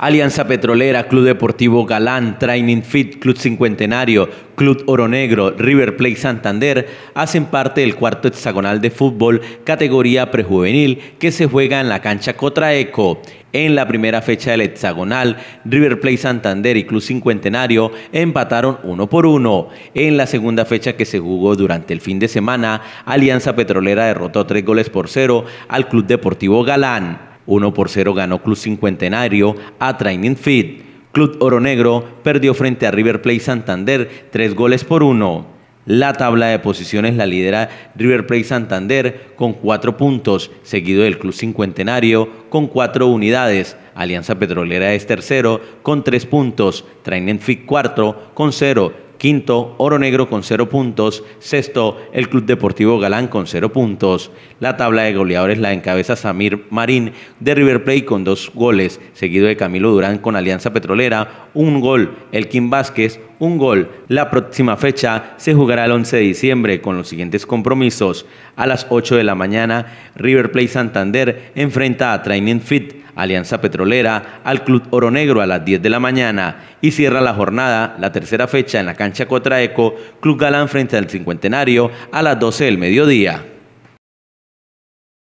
Alianza Petrolera, Club Deportivo Galán, Training Fit, Club Cincuentenario, Club Oro Negro, River Plate Santander hacen parte del cuarto hexagonal de fútbol categoría prejuvenil que se juega en la cancha Cotraeco. En la primera fecha del hexagonal, River Plate Santander y Club Cincuentenario empataron uno por uno. En la segunda fecha que se jugó durante el fin de semana, Alianza Petrolera derrotó tres goles por cero al Club Deportivo Galán. 1 por 0 ganó Club Cincuentenario a Training Fit. Club Oro Negro perdió frente a River Plate Santander 3 goles por 1. La tabla de posiciones la lidera River Plate Santander con 4 puntos, seguido del Club Cincuentenario con 4 unidades. Alianza Petrolera es tercero con 3 puntos, Training Fit cuarto con 0. Quinto, Oro Negro con cero puntos. Sexto, el Club Deportivo Galán con cero puntos. La tabla de goleadores la encabeza Samir Marín de River Plate con dos goles, seguido de Camilo Durán con Alianza Petrolera, un gol. El Kim Vázquez, un gol. La próxima fecha se jugará el 11 de diciembre con los siguientes compromisos. A las 8 de la mañana, River Plate Santander enfrenta a Training Fit. Alianza Petrolera al Club Oro Negro a las 10 de la mañana y cierra la jornada, la tercera fecha en la cancha Cotraeco, Club Galán frente al Cincuentenario a las 12 del mediodía.